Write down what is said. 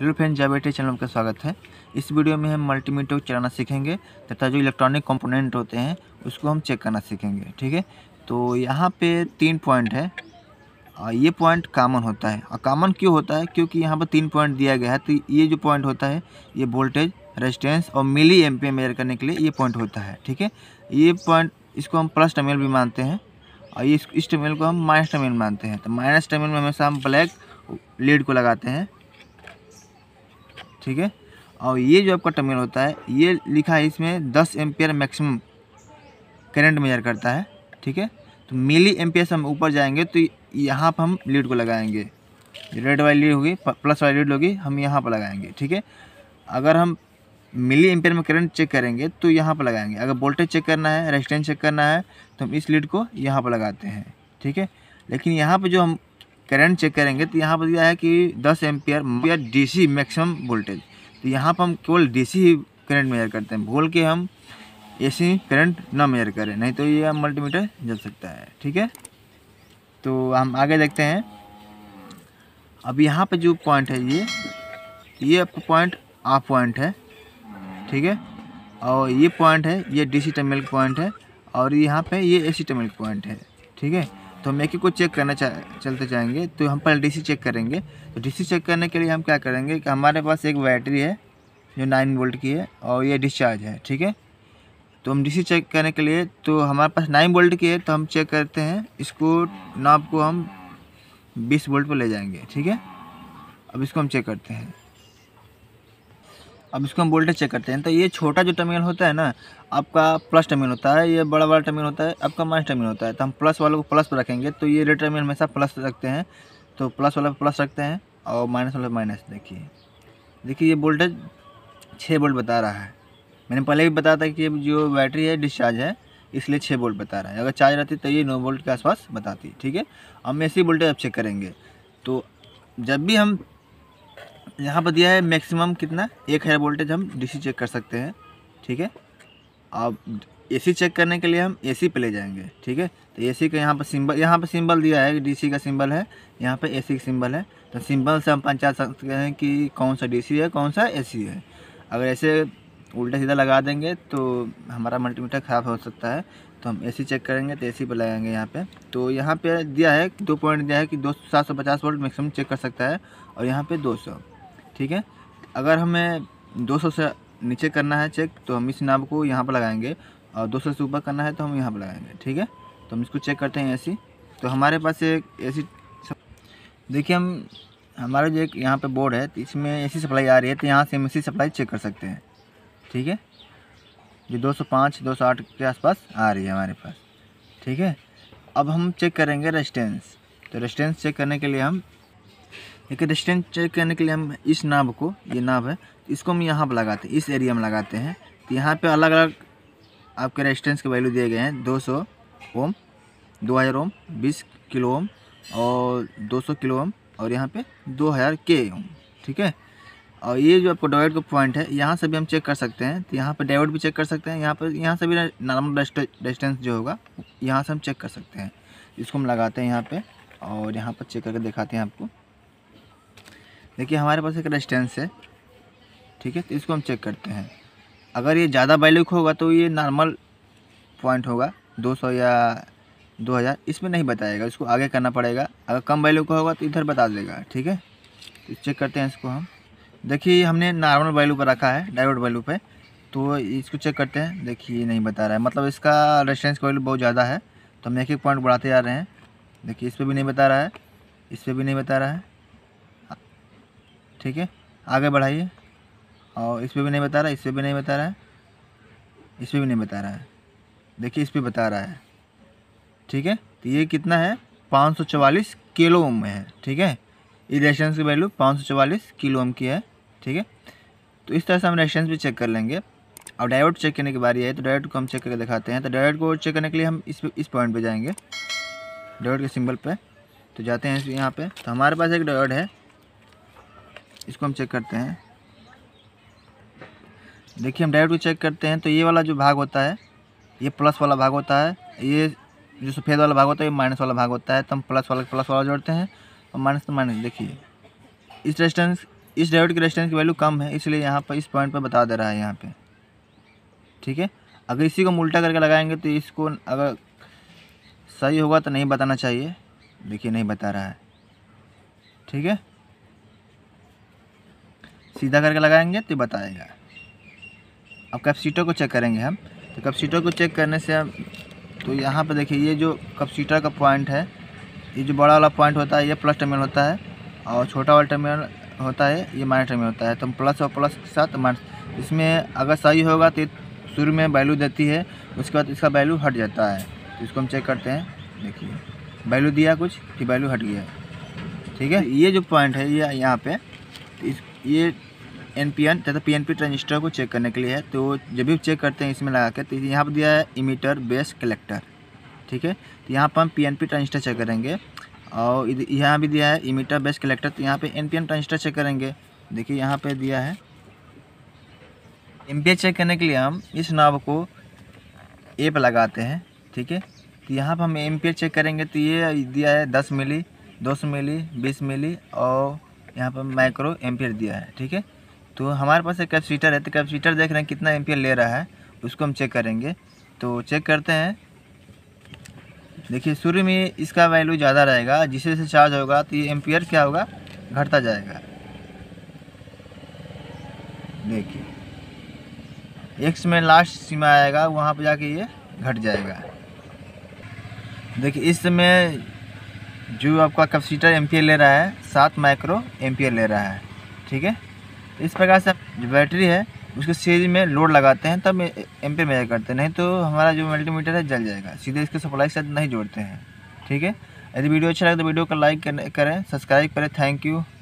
hello friend जावेटे channel का स्वागत है इस वीडियो में हम मल्टीमीटर चलाना सीखेंगे तथा जो इलेक्ट्रॉनिक कंपोनेंट होते हैं उसको हम चेक करना सीखेंगे ठीक है तो यहाँ पे तीन पॉइंट है और ये पॉइंट कामन होता है और कामन क्यों होता है क्योंकि यहाँ पर तीन पॉइंट दिया गया है तो ये जो पॉइंट होता है ये वोल्टेज रेजिस्टेंस और मिली एम मेजर करने के लिए ये पॉइंट होता है ठीक है ये पॉइंट इसको हम प्लस टमेल भी मानते हैं और इस टमेल को हम माइनस टमेल मानते हैं तो माइनस टमेल में हमेशा हम ब्लैक लीड को लगाते हैं ठीक है और ये जो आपका टर्मिनल होता है ये लिखा है इसमें दस एम्पियर मैक्सिमम करंट मेजर करता है ठीक है तो मिली एम्पियर से हम ऊपर जाएंगे तो यहाँ पर हम लीड को लगाएंगे रेड वाली लीड होगी प्लस वाली लीड होगी हम यहाँ पर लगाएंगे ठीक है अगर हम मिली एम्पियर में करंट चेक करेंगे तो यहाँ पर लगाएंगे अगर वोल्टेज चेक करना है रेजिस्टेंस चेक करना है तो हम इस लीड को यहाँ पर लगाते हैं ठीक है लेकिन यहाँ पर जो हम करंट चेक करेंगे तो यहाँ पर दिया है कि 10 एम्पियर डीसी मैक्सिमम वोल्टेज तो यहाँ पर हम केवल डीसी ही करंट मेजर करते हैं बोल के हम एसी करंट ना मेजर करें नहीं तो ये मल्टीमीटर जल सकता है ठीक है तो हम आगे देखते हैं अब यहाँ पर जो पॉइंट है ये ये पॉइंट आप पॉइंट है ठीक है और ये पॉइंट है ये डी सी टर्मिनल पॉइंट है और यहाँ पे ये ए सी टर्मिनल पॉइंट है ठीक है तो हम एक ही को चेक करना चा, चलते जाएंगे तो हम पहले डीसी चेक करेंगे तो डीसी चेक करने के लिए हम क्या करेंगे कि हमारे पास एक बैटरी है जो नाइन वोल्ट की है और ये डिस्चार्ज है ठीक है तो हम डीसी चेक करने के लिए तो हमारे पास नाइन वोल्ट की है तो हम चेक करते हैं इसको नाप को हम बीस वोल्ट पर ले जाएंगे ठीक है अब इसको हम चेक करते हैं अब इसको हम वोल्टेज चेक करते हैं तो ये छोटा जो टर्मिनल होता है ना आपका प्लस टर्मिनल होता है ये बड़ा वाला टर्मिनल होता है आपका माइनस टर्मिनल होता है तो हम प्लस वालों को प्लस पर रखेंगे तो ये रेड टर्मिनल हमेशा प्लस रखते हैं तो प्लस वाला प्लस रखते हैं और माइनस वाला माइनस देखिए देखिए ये वोल्टेज छः वोल्ट बता रहा है मैंने पहले भी बताया था कि जो बैटरी है डिस्चार्ज है इसलिए छः वोल्ट बता रहा है अगर चार्ज रहती तो ये नौ वोल्ट के आसपास बताती ठीक है हम ही वोल्टेज अब चेक करेंगे तो जब भी हम यहाँ पर दिया है मैक्सिमम कितना एक हज़ार वोल्टेज हम डीसी चेक कर सकते हैं ठीक है अब एसी चेक करने के लिए हम एसी पे ले जाएंगे ठीक है तो एसी का यहाँ पर सिंबल यहाँ पर सिंबल दिया है कि डीसी का सिंबल है यहाँ पर एसी का सिंबल है तो सिंबल से हम पहचान सकते हैं कि कौन सा डीसी है कौन सा एसी है अगर ऐसे उल्टा सीधा लगा देंगे तो हमारा मल्टीमीटर ख़राब हो सकता है तो हम एसी चेक करेंगे तो एसी पर लगाएंगे यहाँ पे तो यहाँ पे दिया है दो पॉइंट दिया है कि दो सात सौ पचास वोल्ट मैक्सिमम चेक कर सकता है और यहाँ पे दो सौ ठीक है अगर हमें 200 से नीचे करना है चेक तो हम इस नाब को यहाँ पर लगाएंगे और 200 से ऊपर करना है तो हम यहाँ पर लगाएंगे ठीक है तो हम इसको चेक करते हैं ए तो हमारे पास एक ए देखिए हम हमारा जो एक यहाँ पर बोर्ड है तो इसमें ए सप्लाई आ रही है तो यहाँ से हम ए सप्लाई चेक कर सकते हैं ठीक है जो 205 208 के आसपास आ रही है हमारे पास ठीक है अब हम चेक करेंगे रेस्टेंस तो रेस्टेंस चेक करने के लिए हम एक डिस्टेंस चेक करने के लिए हम इस नाव को ये नाव है तो इसको हम यहाँ पर लगाते हैं इस एरिया में लगाते हैं तो यहाँ पे अलग अलग आपके रेजिस्टेंस के वैल्यू दिए गए हैं 200 ओम दो ओम 20 किलो ओम और 200 किलो ओम और यहाँ पे 2000 के ओम ठीक है और ये जो आपको डायोड का पॉइंट है यहाँ से भी हम चेक कर सकते हैं तो यहाँ पर डायोड भी चेक कर सकते हैं यहाँ पर यहाँ से भी नॉर्मल डिस्टेंस जो होगा यहाँ से हम चेक कर सकते हैं इसको हम लगाते हैं यहाँ पर और यहाँ पर चेक करके दिखाते हैं आपको देखिए हमारे पास एक रेजिस्टेंस है ठीक है तो इसको हम चेक करते हैं अगर ये ज़्यादा वैल्यू होगा तो ये नॉर्मल पॉइंट होगा 200 या 2000 इसमें नहीं बताएगा इसको आगे करना पड़ेगा अगर कम वैल्यू का होगा तो इधर बता देगा ठीक है तो चेक करते हैं इसको हम देखिए हमने नॉर्मल वैल्यू पर रखा है डायरेक्ट वैल्यू पर तो इसको चेक करते हैं देखिए नहीं बता रहा है मतलब इसका रेजिस्टेंस का वैल्यू बहुत ज़्यादा है तो हम एक एक पॉइंट बढ़ाते जा रहे हैं देखिए इस पर भी नहीं बता रहा है इस पर भी नहीं बता रहा है ठीक है आगे बढ़ाइए और इस पर भी नहीं बता रहा इस पर भी नहीं बता रहा है इस पर भी नहीं बता रहा है देखिए इस पर बता रहा है ठीक है तो ये कितना है पाँच सौ चवालीस किलो ओम में है ठीक है ये रेशंस की वैल्यू पाँच सौ चवालीस किलो ओम की है ठीक है तो इस तरह से हम रेशंस भी चेक कर लेंगे और डायोड चेक करने की बारी आई तो डायोड को हम चेक करके दिखाते हैं तो डायोड को चेक करने के लिए हम इस इस पॉइंट पे जाएंगे डायोड के सिंबल पे तो जाते हैं यहाँ पे तो हमारे पास एक डायोड है इसको हम चेक करते हैं देखिए हम डायरेक्ट को चेक करते हैं तो ये वाला जो भाग होता है ये प्लस वाला भाग होता है ये जो सफ़ेद वाला भाग होता है ये माइनस वाला भाग होता है तो हम प्लस वाला प्लस वाला जोड़ते हैं और माइनस तो माइनस देखिए इस रेस्टेंस इस डायोड की रेस्टेंस की वैल्यू कम है इसलिए यहाँ पर इस पॉइंट पर बता दे रहा है यहाँ पर ठीक है अगर इसी को हम उल्टा करके लगाएंगे तो इसको अगर सही होगा तो नहीं बताना चाहिए देखिए नहीं बता रहा है ठीक है सीधा करके लगाएंगे तो बताएगा अब कप को चेक करेंगे हम तो कप को चेक करने से हम तो यहाँ पर देखिए ये जो कप का पॉइंट है ये जो बड़ा वाला पॉइंट होता है ये प्लस टर्मिनल होता है और छोटा वाला टर्मिनल होता है ये माइनस टर्मिनल होता है तो प्लस और प्लस के साथ माइनस इसमें अगर सही होगा तो शुरू में वैल्यू देती है उसके बाद इसका वैल्यू हट जाता है तो इसको हम चेक करते हैं देखिए वैल्यू दिया कुछ कि तो वैल्यू हट गया ठीक है ये जो पॉइंट है ये यहाँ पे इस ये एन पी एन तथा पी एन पी ट्रांजिस्टर को चेक करने के लिए है तो जब भी चेक करते हैं इसमें लगा के तो यहाँ पर दिया है इमीटर बेस कलेक्टर ठीक है तो यहाँ पर हम P N P transistor check करेंगे और यहाँ भी दिया है इमीटर बेस कलेक्टर तो यहाँ पर N P N transistor check करेंगे देखिए यहाँ पर दिया है एम पी चेक करने के लिए हम इस नाव को ए पर लगाते हैं ठीक है तो यहाँ पर हम एम चेक करेंगे तो ये दिया है दस मिली दो सौ मिली बीस मिली और यहाँ पर माइक्रो एम्पियर दिया है ठीक है तो हमारे पास एक कैपसीटर है तो कैपसीटर देख रहे हैं कितना एम्पियर ले रहा है उसको हम चेक करेंगे तो चेक करते हैं देखिए शुरू में इसका वैल्यू ज़्यादा रहेगा जिससे जैसे चार्ज होगा तो ये एम्पियर क्या होगा घटता जाएगा देखिए एक्स में लास्ट सीमा आएगा वहाँ पर जाके ये घट जाएगा देखिए इस समय जो आपका कैपेसिटर एम्पियर ले रहा है सात माइक्रो एम्पियर ले रहा है ठीक है इस प्रकार से जो बैटरी है उसके सीरीज में लोड लगाते हैं तब पे मेजर करते हैं नहीं तो हमारा जो मल्टीमीटर है जल जाएगा सीधे इसके सप्लाई के साथ नहीं जोड़ते हैं ठीक है यदि वीडियो अच्छा लगे तो वीडियो को लाइक करें सब्सक्राइब करें थैंक यू